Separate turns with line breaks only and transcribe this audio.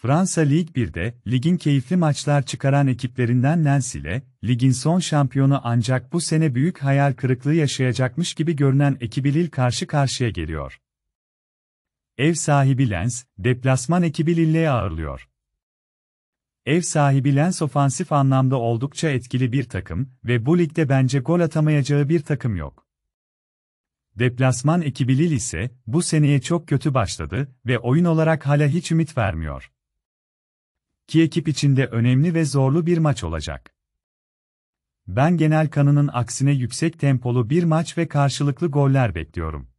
Fransa Lig 1'de, ligin keyifli maçlar çıkaran ekiplerinden Lens ile, ligin son şampiyonu ancak bu sene büyük hayal kırıklığı yaşayacakmış gibi görünen ekibi Lille karşı karşıya geliyor. Ev sahibi Lens, deplasman ekibi Lille'ye ağırlıyor. Ev sahibi Lens ofansif anlamda oldukça etkili bir takım ve bu ligde bence gol atamayacağı bir takım yok. Deplasman ekibi Lille ise bu seneye çok kötü başladı ve oyun olarak hala hiç ümit vermiyor ki ekip içinde önemli ve zorlu bir maç olacak. Ben genel kanının aksine yüksek tempolu bir maç ve karşılıklı goller bekliyorum.